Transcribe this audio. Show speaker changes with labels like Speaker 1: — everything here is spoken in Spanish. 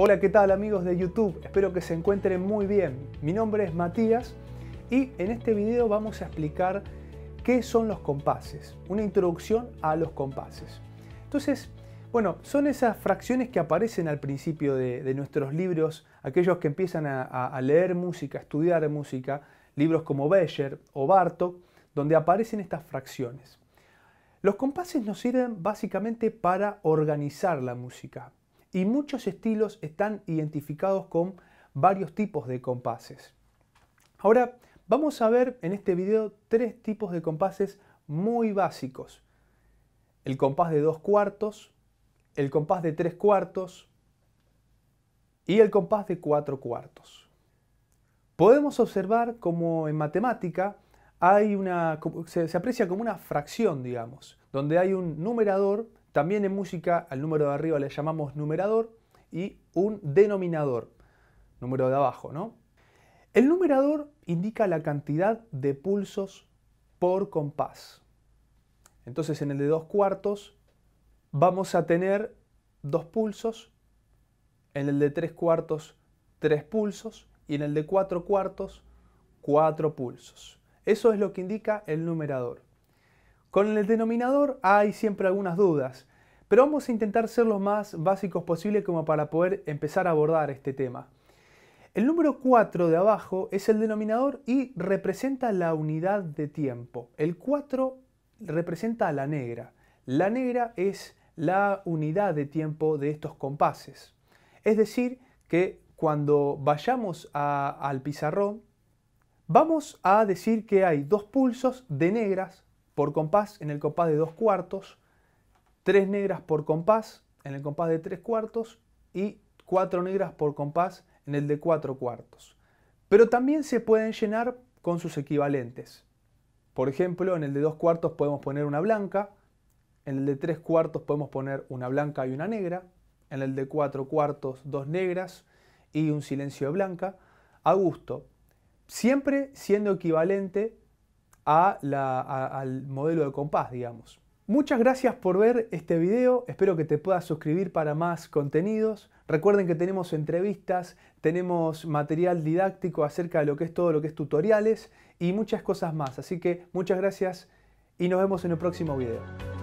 Speaker 1: Hola, ¿qué tal amigos de YouTube? Espero que se encuentren muy bien. Mi nombre es Matías y en este video vamos a explicar qué son los compases, una introducción a los compases. Entonces, bueno, son esas fracciones que aparecen al principio de, nuestros libros, aquellos que empiezan a, leer música, a estudiar música, libros como Becher o Bartok, donde aparecen estas fracciones. Los compases nos sirven básicamente para organizar la música, y muchos estilos están identificados con varios tipos de compases. Ahora vamos a ver en este video tres tipos de compases muy básicos. El compás de dos cuartos, el compás de tres cuartos y el compás de cuatro cuartos. Podemos observar como en matemática hay una, se aprecia como una fracción, digamos, donde hay un numerador también en música al número de arriba le llamamos numerador y un denominador, número de abajo, ¿no? El numerador indica la cantidad de pulsos por compás. Entonces en el de dos cuartos vamos a tener dos pulsos, en el de tres cuartos tres pulsos y en el de cuatro cuartos cuatro pulsos. Eso es lo que indica el numerador. Con el denominador hay siempre algunas dudas. Pero vamos a intentar ser lo más básicos posible como para poder empezar a abordar este tema. El número 4 de abajo es el denominador y representa la unidad de tiempo. El 4 representa a la negra. La negra es la unidad de tiempo de estos compases. Es decir, que cuando vayamos al pizarrón, vamos a decir que hay dos pulsos de negras por compás en el compás de dos cuartos Tres negras por compás en el compás de tres cuartos y cuatro negras por compás en el de cuatro cuartos. Pero también se pueden llenar con sus equivalentes. Por ejemplo, en el de dos cuartos podemos poner una blanca, en el de tres cuartos podemos poner una blanca y una negra, en el de cuatro cuartos dos negras y un silencio de blanca, a gusto, siempre siendo equivalente al modelo de compás, digamos. Muchas gracias por ver este video, espero que te puedas suscribir para más contenidos. Recuerden que tenemos entrevistas, tenemos material didáctico acerca de lo que es todo lo que es tutoriales y muchas cosas más. Así que muchas gracias y nos vemos en el próximo video.